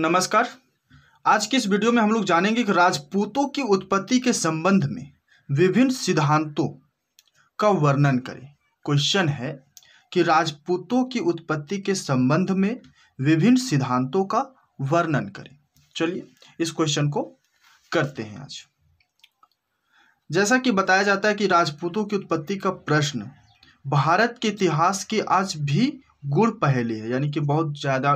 नमस्कार आज की इस वीडियो में हम लोग जानेंगे कि राजपूतों की उत्पत्ति के संबंध में विभिन्न सिद्धांतों का वर्णन करें क्वेश्चन है कि राजपूतों की उत्पत्ति के संबंध में विभिन्न सिद्धांतों का वर्णन करें चलिए इस क्वेश्चन को करते हैं आज जैसा कि बताया जाता है कि राजपूतों की उत्पत्ति का प्रश्न भारत के इतिहास की आज भी गुड़ पहले है यानी कि बहुत ज़्यादा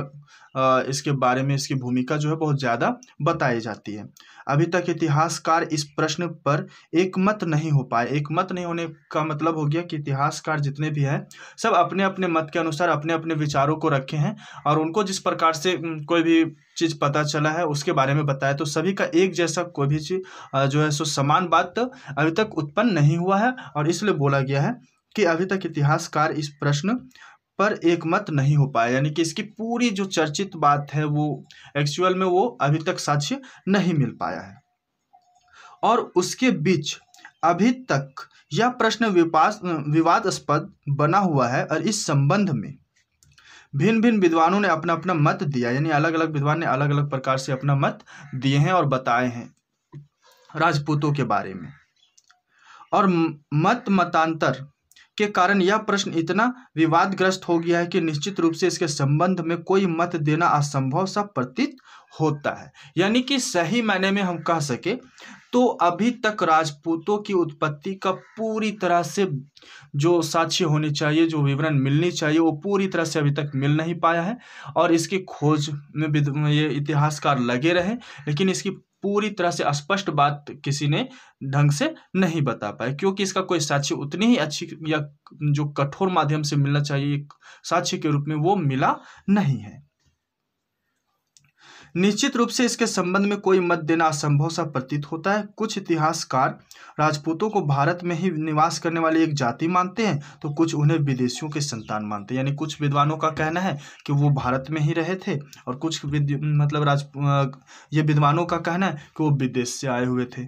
इसके बारे में इसकी भूमिका जो है बहुत ज़्यादा बताई जाती है अभी तक इतिहासकार इस प्रश्न पर एकमत नहीं हो पाए एकमत नहीं होने का मतलब हो गया कि इतिहासकार जितने भी हैं सब अपने अपने मत के अनुसार अपने अपने विचारों को रखे हैं और उनको जिस प्रकार से कोई भी चीज़ पता चला है उसके बारे में बताया तो सभी का एक जैसा कोई भी चीज़ जो है सो समान बात अभी तक उत्पन्न नहीं हुआ है और इसलिए बोला गया है कि अभी तक इतिहासकार इस प्रश्न पर एकमत नहीं हो पाया यानी कि इसकी पूरी जो चर्चित बात है वो एक्चुअल में वो अभी तक साक्ष्य नहीं मिल पाया है और उसके बीच अभी तक यह प्रश्न विपास विवादास्पद बना हुआ है और इस संबंध में भिन्न भिन्न विद्वानों ने अपना अपना मत दिया यानी अलग अलग विद्वान ने अलग अलग प्रकार से अपना मत दिए हैं और बताए हैं राजपूतों के बारे में और मत मतांतर के कारण यह प्रश्न इतना विवादग्रस्त हो गया है कि निश्चित रूप से इसके संबंध में कोई मत देना असंभव सा प्रतीत होता है यानी कि सही मायने में हम कह सके तो अभी तक राजपूतों की उत्पत्ति का पूरी तरह से जो साक्षी होने चाहिए जो विवरण मिलनी चाहिए वो पूरी तरह से अभी तक मिल नहीं पाया है और इसकी खोज में ये इतिहासकार लगे रहे लेकिन इसकी पूरी तरह से स्पष्ट बात किसी ने ढंग से नहीं बता पाए क्योंकि इसका कोई साक्ष्य उतनी ही अच्छी या जो कठोर माध्यम से मिलना चाहिए साक्ष्य के रूप में वो मिला नहीं है निश्चित रूप से इसके संबंध में कोई मत देना असंभव सा प्रतीत होता है कुछ इतिहासकार राजपूतों को भारत में ही निवास करने वाली एक जाति मानते हैं तो कुछ उन्हें विदेशियों के संतान मानते हैं यानी कुछ विद्वानों का कहना है कि वो भारत में ही रहे थे और कुछ मतलब राज ये विद्वानों का कहना है कि वो विदेश से आए हुए थे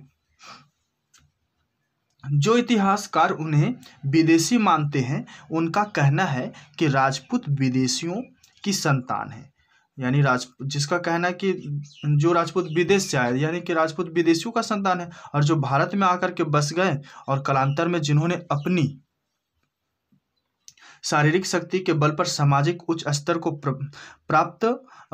जो इतिहासकार उन्हें विदेशी मानते हैं उनका कहना है कि राजपूत विदेशियों की संतान है यानी राज जिसका कहना है कि जो राजपूत विदेश से आए यानी कि राजपूत विदेशियों का संतान है और जो भारत में आकर के बस गए और कलांतर में जिन्होंने अपनी शारीरिक शक्ति के बल पर सामाजिक उच्च स्तर को प्राप्त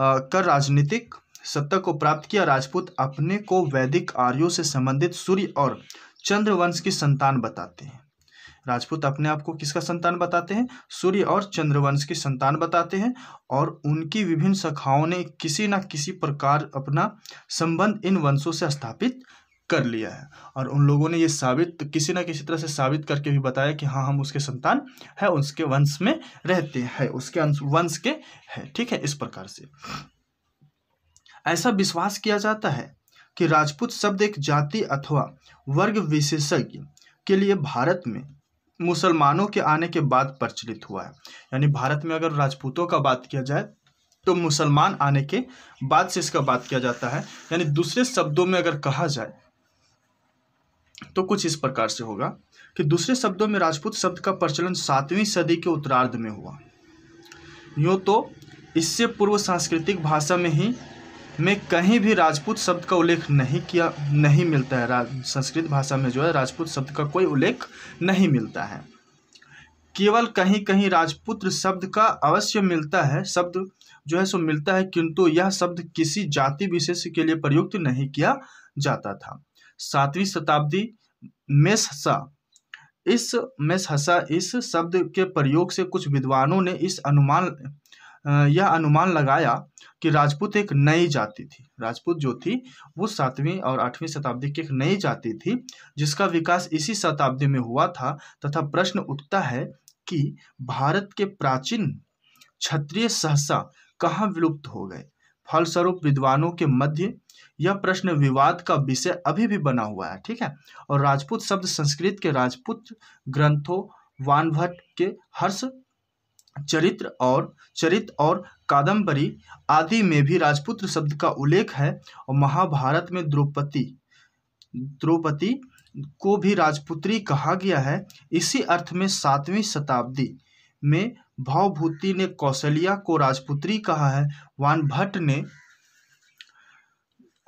कर राजनीतिक सत्ता को प्राप्त किया राजपूत अपने को वैदिक आर्यों से संबंधित सूर्य और चंद्र वंश की संतान बताते हैं राजपूत अपने आप को किसका संतान बताते हैं सूर्य और चंद्रवंश की संतान बताते हैं और उनकी विभिन्न शाखाओं ने किसी न किसी प्रकार अपना संबंध इन वंशों से स्थापित कर लिया है और उन लोगों ने ये साबित किसी ना किसी तरह से साबित करके भी बताया कि हाँ हम उसके संतान है उसके वंश में रहते हैं उसके वंश के है ठीक है इस प्रकार से ऐसा विश्वास किया जाता है कि राजपूत शब्द एक जाति अथवा वर्ग विशेषज्ञ के लिए भारत में मुसलमानों के आने के बाद प्रचलित हुआ है यानी भारत में अगर राजपूतों का बात किया जाए तो मुसलमान आने के बाद से इसका बात किया जाता है यानी दूसरे शब्दों में अगर कहा जाए तो कुछ इस प्रकार से होगा कि दूसरे शब्दों में राजपूत शब्द का प्रचलन सातवीं सदी के उत्तरार्ध में हुआ यूँ तो इससे पूर्व सांस्कृतिक भाषा में ही में कहीं भी राजपूत शब्द का उल्लेख नहीं किया नहीं मिलता है संस्कृत भाषा में जो है राजपूत शब्द का कोई उल्लेख नहीं मिलता है केवल कहीं कहीं राजपुत्र शब्द का अवश्य मिलता है शब्द जो है सो मिलता है किंतु यह शब्द किसी जाति विशेष के लिए प्रयुक्त नहीं किया जाता था सातवीं शताब्दी मेसा इस मेसहसा इस शब्द के प्रयोग से कुछ विद्वानों ने इस अनुमान यह अनुमान लगाया कि राजपूत एक नई जाति थी राजपूत जो थी वो सातवीं और आठवीं शताब्दी की एक नई जाति थी जिसका विकास इसी शताब्दी में हुआ था तथा प्रश्न उठता है कि भारत के प्राचीन क्षत्रिय सहसा कहाँ विलुप्त हो गए फलस्वरूप विद्वानों के मध्य यह प्रश्न विवाद का विषय अभी भी बना हुआ है ठीक है और राजपूत शब्द संस्कृत के राजपूत ग्रंथों वानभट्ट के हर्ष चरित्र और चरित्र और कादम्बरी आदि में भी राजपुत्र शब्द का उल्लेख है और महाभारत में द्रौपदी द्रौपदी को भी राजपुत्री कहा गया है इसी अर्थ में सातवीं शताब्दी में भावभूति ने कौशल्या को राजपुत्री कहा है वानभट्ट ने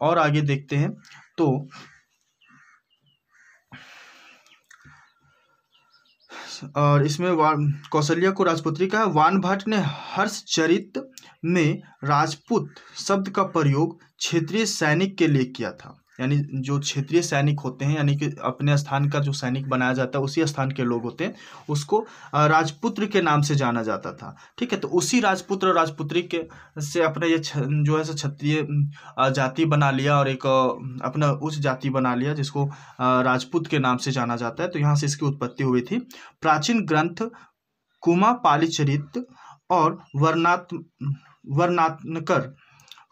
और आगे देखते हैं तो और इसमें कौशल्या को राजपुत्री कहा भट्ट ने हर्ष चरित में राजपूत शब्द का प्रयोग क्षेत्रीय सैनिक के लिए किया था यानी जो क्षेत्रीय सैनिक होते हैं यानी कि अपने स्थान का जो सैनिक बनाया जाता है उसी स्थान के लोग होते हैं उसको राजपुत्र के नाम से जाना जाता था ठीक है तो उसी राजपुत्र और राजपुत्री के से अपने ये जो है सो क्षत्रिय जाति बना लिया और एक अपना उस जाति बना लिया जिसको राजपूत के नाम से जाना जाता है तो यहाँ से इसकी उत्पत्ति हुई थी प्राचीन ग्रंथ कुमा पालीचरित और वर्णात्म वर्णात्मकर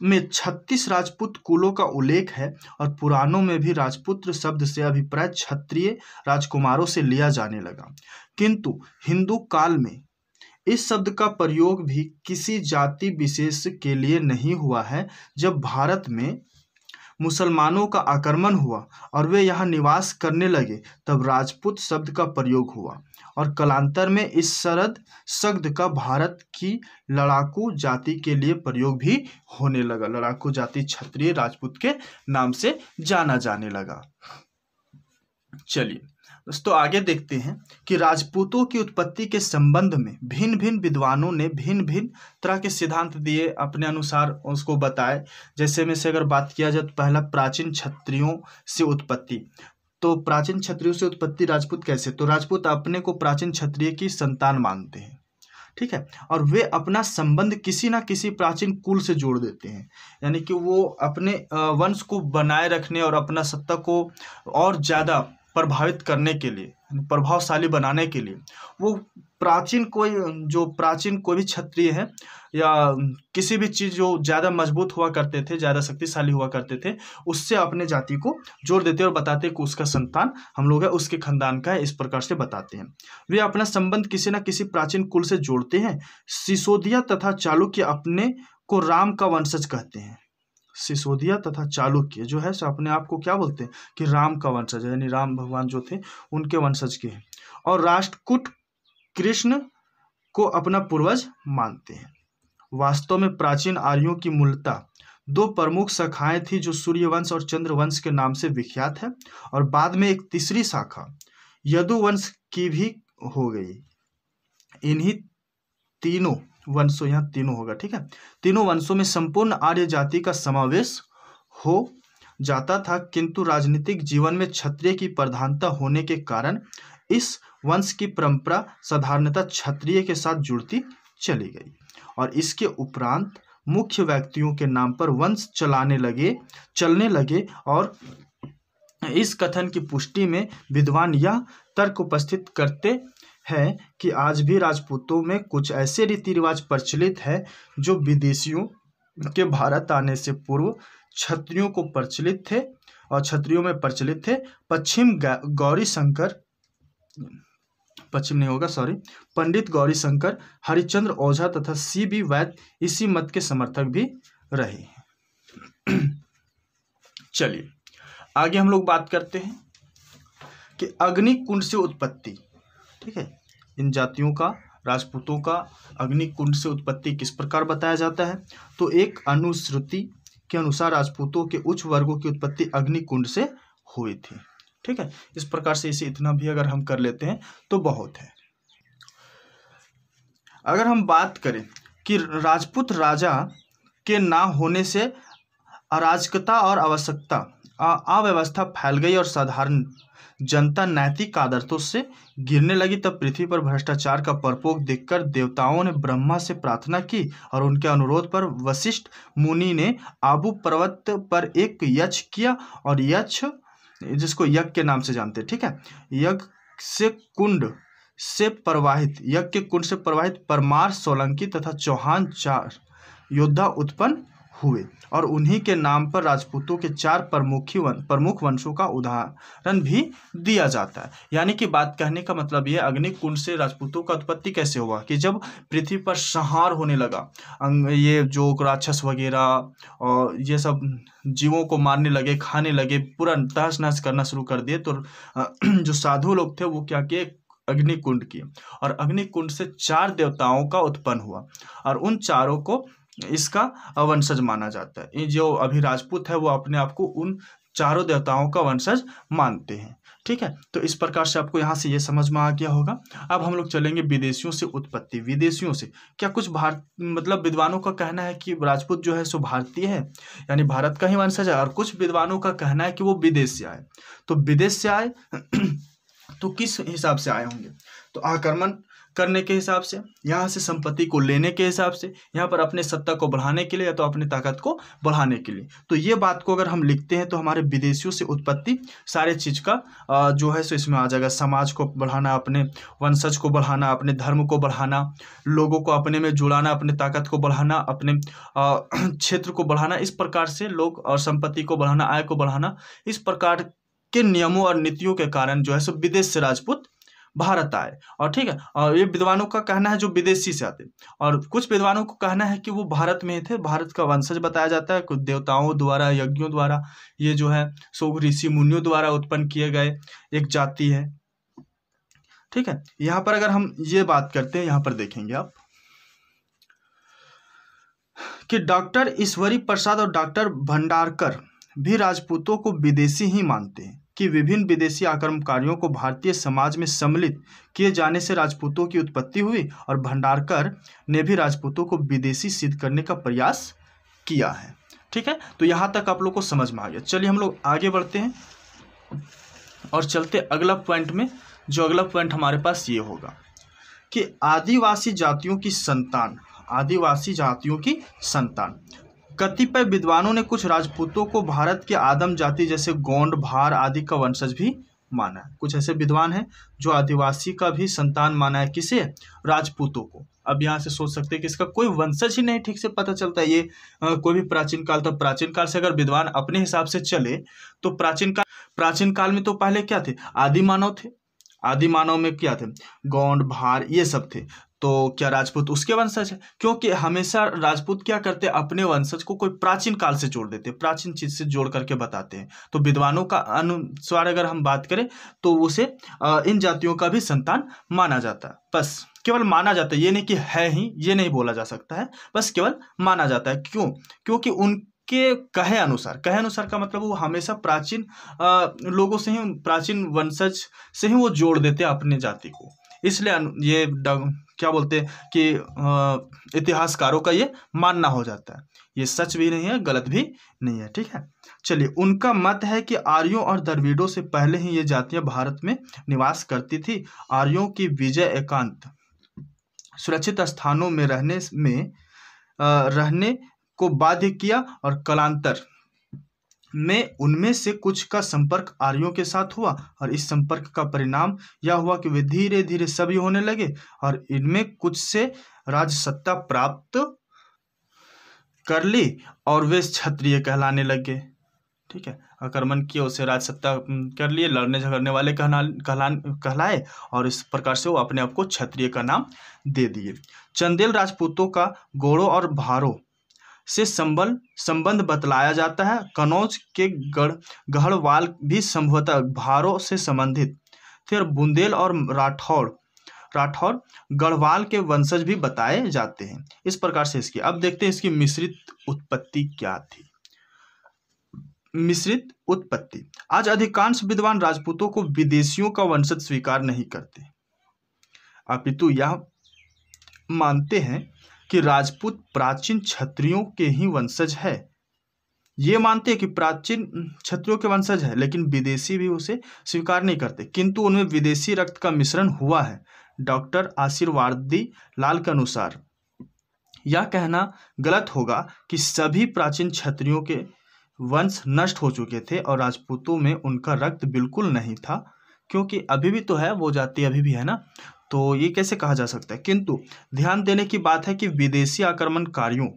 में छत्तीस राजपूत कुलों का उल्लेख है और पुराणों में भी राजपुत्र शब्द से अभिप्राय क्षत्रिय राजकुमारों से लिया जाने लगा किंतु हिंदू काल में इस शब्द का प्रयोग भी किसी जाति विशेष के लिए नहीं हुआ है जब भारत में मुसलमानों का आक्रमण हुआ और वे यहाँ निवास करने लगे तब राजपूत शब्द का प्रयोग हुआ और कलांतर में इस शरद शब्द का भारत की लड़ाकू जाति के लिए प्रयोग भी होने लगा लड़ाकू जाति क्षत्रिय राजपूत के नाम से जाना जाने लगा चलिए दोस्तों आगे देखते हैं कि राजपूतों की उत्पत्ति के संबंध में भिन्न भिन्न विद्वानों ने भिन्न भिन्न तरह के सिद्धांत दिए अपने अनुसार उसको बताए जैसे में से अगर बात किया जाए तो पहला प्राचीन क्षत्रियों से उत्पत्ति तो प्राचीन क्षत्रियों से उत्पत्ति राजपूत कैसे तो राजपूत अपने को प्राचीन क्षत्रिय की संतान मानते हैं ठीक है और वे अपना संबंध किसी ना किसी प्राचीन कुल से जोड़ देते हैं यानी कि वो अपने वंश को बनाए रखने और अपना सत्ता को और ज़्यादा प्रभावित करने के लिए प्रभावशाली बनाने के लिए वो प्राचीन कोई जो प्राचीन कोई भी क्षत्रिय है या किसी भी चीज़ जो ज़्यादा मजबूत हुआ करते थे ज़्यादा शक्तिशाली हुआ करते थे उससे अपने जाति को जोड़ देते और बताते कि उसका संतान हम लोग है उसके खानदान का है इस प्रकार से बताते हैं वे अपना संबंध किसी न किसी प्राचीन कुल से जोड़ते हैं सिसोदिया तथा चालुक्य अपने को राम का वंशज कहते हैं सिसोदिया तथा चालुक्य जो है सो अपने आप को क्या बोलते हैं कि राम का वंशज है यानी राम भगवान जो थे उनके वंशज के हैं और राष्ट्रकूट कृष्ण को अपना पूर्वज मानते हैं वास्तव में प्राचीन आर्यों की मूलता दो प्रमुख शाखाएं थी जो सूर्यवंश और चंद्रवंश के नाम से विख्यात है और बाद में एक तीसरी शाखा यदुवंश की भी हो गई इन्हीं तीनों वंशों यहाँ तीनों होगा ठीक है तीनों वंशों में संपूर्ण आर्य जाति का समावेश हो जाता था किंतु राजनीतिक जीवन में क्षत्रिय की प्रधानता होने के कारण इस वंश की परंपरा साधारणता क्षत्रिय के साथ जुड़ती चली गई और इसके उपरांत मुख्य व्यक्तियों के नाम पर वंश चलाने लगे चलने लगे और इस कथन की पुष्टि में विद्वान यह तर्क उपस्थित करते है कि आज भी राजपूतों में कुछ ऐसे रीति रिवाज प्रचलित है जो विदेशियों के भारत आने से पूर्व क्षत्रियों को प्रचलित थे और क्षत्रियों में प्रचलित थे पश्चिम गौरी शंकर पश्चिम नहीं होगा सॉरी पंडित गौरी शंकर हरिचंद्र ओझा तथा सी बी वैद इसी मत के समर्थक भी रहे चलिए आगे हम लोग बात करते हैं कि अग्नि कुंड से उत्पत्ति ठीक है इन जातियों का राजपूतों का अग्निकुंड से उत्पत्ति किस प्रकार बताया जाता है तो एक अनुश्रुति के अनुसार राजपूतों के उच्च वर्गों की उत्पत्ति अग्निकुंड से हुई थी ठीक है इस प्रकार से इसे इतना भी अगर हम कर लेते हैं तो बहुत है अगर हम बात करें कि राजपूत राजा के ना होने से अराजकता और आवश्यकता अव्यवस्था फैल गई और साधारण जनता नैतिक आदर्शों से गिरने लगी तब पृथ्वी पर भ्रष्टाचार का परपोक देखकर देवताओं ने ब्रह्मा से प्रार्थना की और उनके अनुरोध पर वशिष्ठ मुनि ने आबू पर्वत पर एक यज्ञ किया और यज्ञ जिसको यज्ञ के नाम से जानते ठीक है यज्ञ से कुंड से प्रवाहित यज्ञ के कुंड से प्रवाहित परमार सोलंकी तथा चौहान चार योद्धा उत्पन्न हुए और उन्हीं के नाम पर राजपूतों के चार प्रमुखी वन प्रमुख वंशों का उदाहरण भी दिया जाता है यानी कि बात कहने का मतलब यह कुंड से राजपूतों का उत्पत्ति कैसे हुआ कि जब पृथ्वी पर संहार होने लगा ये जो राक्षस वगैरह और ये सब जीवों को मारने लगे खाने लगे पूरा तहस नहस करना शुरू कर दिए तो जो साधु लोग थे वो क्या किए अग्निकुंड की और अग्निकुंड से चार देवताओं का उत्पन्न हुआ और उन चारों को इसका वंशज माना जाता है जो अभी राजपूत है वो अपने आप को उन चारों देवताओं का वंशज मानते हैं ठीक है तो इस प्रकार से आपको यहाँ से ये समझ में आ गया होगा अब हम लोग चलेंगे विदेशियों से उत्पत्ति विदेशियों से क्या कुछ भारत मतलब विद्वानों का कहना है कि राजपूत जो है सो भारतीय है यानी भारत का ही वंशज है और कुछ विद्वानों का कहना है कि वो विदेश से आए तो विदेश से आए तो किस हिसाब से आए होंगे तो आक्रमण करने के हिसाब से यहाँ से संपत्ति को लेने के हिसाब से यहाँ पर अपने सत्ता को बढ़ाने के लिए या तो अपने ताकत को बढ़ाने के लिए तो ये बात को अगर हम लिखते हैं तो हमारे विदेशियों से उत्पत्ति सारे चीज़ का जो है सो इसमें आ जाएगा समाज को बढ़ाना अपने वंशज को बढ़ाना अपने धर्म को बढ़ाना लोगों को अपने में जुड़ाना अपने ताकत को बढ़ाना अपने क्षेत्र को बढ़ाना इस प्रकार से लोग और संपत्ति को बढ़ाना आय को बढ़ाना इस प्रकार के नियमों और नीतियों के कारण जो है सो विदेश से राजपूत भारत आए और ठीक है और ये विद्वानों का कहना है जो विदेशी से आते और कुछ विद्वानों को कहना है कि वो भारत में थे भारत का वंशज बताया जाता है कुछ देवताओं द्वारा यज्ञों द्वारा ये जो है सो ऋषि मुनियों द्वारा उत्पन्न किए गए एक जाति है ठीक है यहाँ पर अगर हम ये बात करते हैं यहाँ पर देखेंगे आप कि डॉक्टर ईश्वरी प्रसाद और डॉक्टर भंडारकर भी राजपूतों को विदेशी ही मानते हैं कि विभिन्न विदेशी आक्रमणकारियों को भारतीय समाज में सम्मिलित किए जाने से राजपूतों की उत्पत्ति हुई और भंडारकर ने भी राजपूतों को विदेशी सिद्ध करने का प्रयास किया है ठीक है तो यहाँ तक आप लोग को समझ में आ गया चलिए हम लोग आगे बढ़ते हैं और चलते अगला पॉइंट में जो अगला पॉइंट हमारे पास ये होगा कि आदिवासी जातियों की संतान आदिवासी जातियों की संतान कतिपय विद्वानों ने कुछ राजपूतों को भारत के आदम जाति जैसे गोंड भार आदि का वंशज भी माना है कुछ ऐसे विद्वान हैं जो आदिवासी का भी संतान माना है किसे राजपूतों को अब यहाँ से सोच सकते हैं कि इसका कोई वंशज ही नहीं ठीक से पता चलता है ये आ, कोई भी प्राचीन काल तो प्राचीन काल से अगर विद्वान अपने हिसाब से चले तो प्राचीन काल प्राचीन काल में तो पहले क्या थे आदि मानव थे आदि मानव में क्या थे गौंड भार ये सब थे तो क्या राजपूत उसके वंशज है क्योंकि हमेशा राजपूत क्या करते हैं अपने वंशज को कोई प्राचीन काल से जोड़ देते हैं प्राचीन चीज से जोड़ करके बताते हैं तो विद्वानों का अनुसार अगर हम बात करें तो उसे इन जातियों का भी संतान माना जाता है बस केवल माना जाता है ये नहीं कि है ही ये नहीं बोला जा सकता है बस केवल माना जाता है क्यों क्योंकि उन के कहे अनुसार कहे अनुसार का मतलब वो हमेशा प्राचीन आ, लोगों से ही प्राचीन वंशज से ही वो जोड़ देते हैं अपने जाति को इसलिए ये क्या बोलते हैं कि इतिहासकारों का ये मानना हो जाता है ये सच भी नहीं है गलत भी नहीं है ठीक है चलिए उनका मत है कि आर्यों और द्रविड़ों से पहले ही ये जातियां भारत में निवास करती थी आर्यों की विजय एकांत सुरक्षित स्थानों में रहने में रहने को बाध्य किया और कलांतर में उनमें से कुछ का संपर्क आर्यों के साथ हुआ और इस संपर्क का परिणाम यह हुआ कि वे धीरे धीरे सभी होने लगे और इनमें कुछ से राजसत्ता प्राप्त कर ली और वे क्षत्रिय कहलाने लगे ठीक है आक्रमण किया उसे राजसत्ता कर लिए लड़ने झगड़ने वाले कहला कहलाए और इस प्रकार से वो अपने आप को क्षत्रिय का नाम दे दिए चंदेल राजपूतों का गोड़ों और भारों से संबल संबंध बतलाया जाता है कनौज के गढ़ गढ़वाल भी संभवतः भारों से संबंधित थे और बुंदेल और राठौर राठौर गढ़वाल के वंशज भी बताए जाते हैं इस प्रकार से इसकी अब देखते हैं इसकी मिश्रित उत्पत्ति क्या थी मिश्रित उत्पत्ति आज अधिकांश विद्वान राजपूतों को विदेशियों का वंशज स्वीकार नहीं करते अपितु यह मानते हैं कि राजपूत प्राचीन क्षत्रियों के ही वंशज है ये मानते हैं कि प्राचीन क्षत्रियों के वंशज है लेकिन विदेशी भी उसे स्वीकार नहीं करते किंतु उनमें विदेशी रक्त का मिश्रण हुआ है डॉक्टर आशीर्वादी लाल के अनुसार यह कहना गलत होगा कि सभी प्राचीन क्षत्रियों के वंश नष्ट हो चुके थे और राजपूतों में उनका रक्त बिल्कुल नहीं था क्योंकि अभी भी तो है वो जाति अभी भी है ना तो ये कैसे कहा जा सकता है किंतु ध्यान देने की बात है कि विदेशी आक्रमणकारियों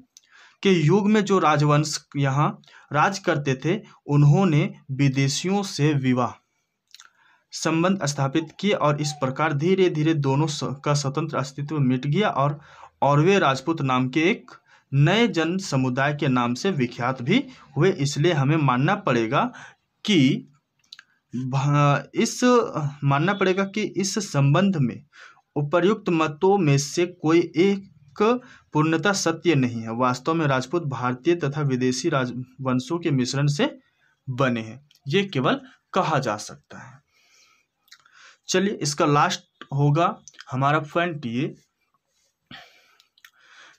के युग में जो राजवंश यहाँ राज करते थे उन्होंने विदेशियों से विवाह संबंध स्थापित किए और इस प्रकार धीरे धीरे दोनों का स्वतंत्र अस्तित्व मिट गया और और वे राजपूत नाम के एक नए जन समुदाय के नाम से विख्यात भी हुए इसलिए हमें मानना पड़ेगा कि इस मानना पड़ेगा कि इस संबंध में उपर्युक्त मतों में से कोई एक पूर्णता सत्य नहीं है वास्तव में राजपूत भारतीय तथा विदेशी राजवंशों के मिश्रण से बने हैं ये केवल कहा जा सकता है चलिए इसका लास्ट होगा हमारा पॉइंट ये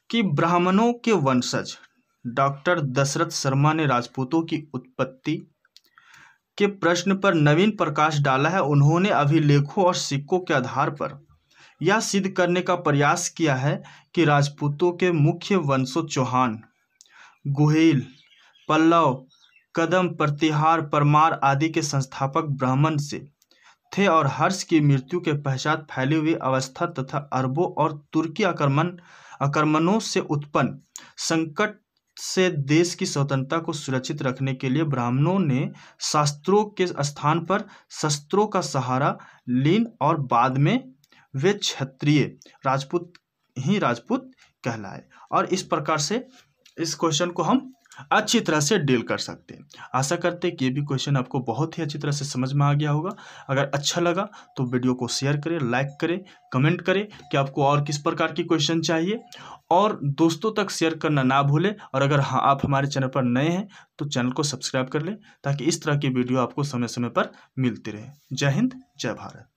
कि ब्राह्मणों के वंशज डॉक्टर दशरथ शर्मा ने राजपूतों की उत्पत्ति के प्रश्न पर नवीन प्रकाश डाला है उन्होंने अभिलेखों और सिक्कों के आधार पर यह सिद्ध करने का प्रयास किया है कि राजपूतों के मुख्य वंशों चौहान गुहेल पल्लव कदम प्रतिहार परमार आदि के संस्थापक ब्राह्मण से थे और हर्ष की मृत्यु के पश्चात फैली हुई अवस्था तथा अरबों और तुर्की आक्रमण आक्रमणों से उत्पन्न संकट से देश की स्वतंत्रता को सुरक्षित रखने के लिए ब्राह्मणों ने शास्त्रों के स्थान पर शस्त्रों का सहारा लीन और बाद में वे क्षत्रिय राजपूत ही राजपूत कहलाए और इस प्रकार से इस क्वेश्चन को हम अच्छी तरह से डील कर सकते हैं आशा करते हैं कि ये भी क्वेश्चन आपको बहुत ही अच्छी तरह से समझ में आ गया होगा अगर अच्छा लगा तो वीडियो को शेयर करें लाइक करें कमेंट करें कि आपको और किस प्रकार की क्वेश्चन चाहिए और दोस्तों तक शेयर करना ना भूलें और अगर हाँ आप हमारे चैनल पर नए हैं तो चैनल को सब्सक्राइब कर लें ताकि इस तरह की वीडियो आपको समय समय पर मिलती रहे जय हिंद जय भारत